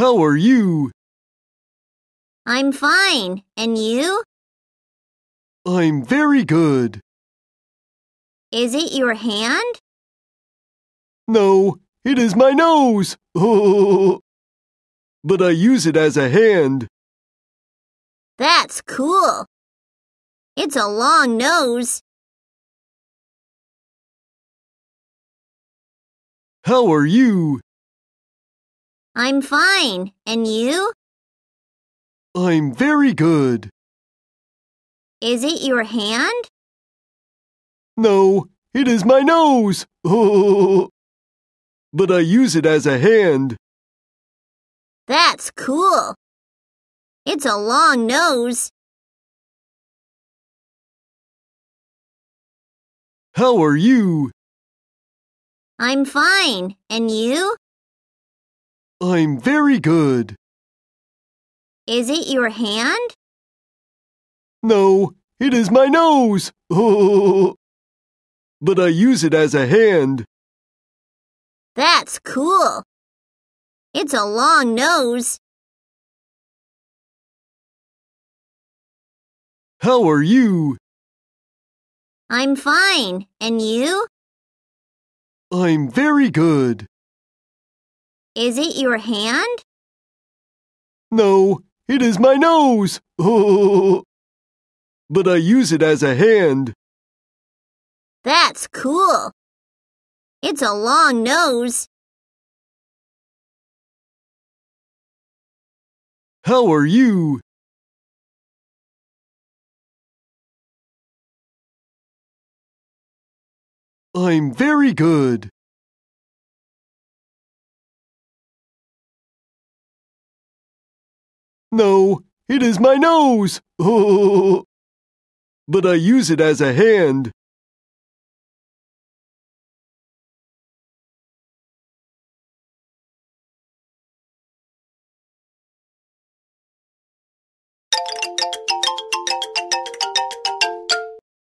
How are you? I'm fine. And you? I'm very good. Is it your hand? No, it is my nose. Oh, but I use it as a hand. That's cool. It's a long nose. How are you? I'm fine. And you? I'm very good. Is it your hand? No, it is my nose. but I use it as a hand. That's cool. It's a long nose. How are you? I'm fine. And you? I'm very good. Is it your hand? No, it is my nose. but I use it as a hand. That's cool. It's a long nose. How are you? I'm fine. And you? I'm very good. Is it your hand? No, it is my nose. but I use it as a hand. That's cool. It's a long nose. How are you? I'm very good. No, it is my nose! but I use it as a hand.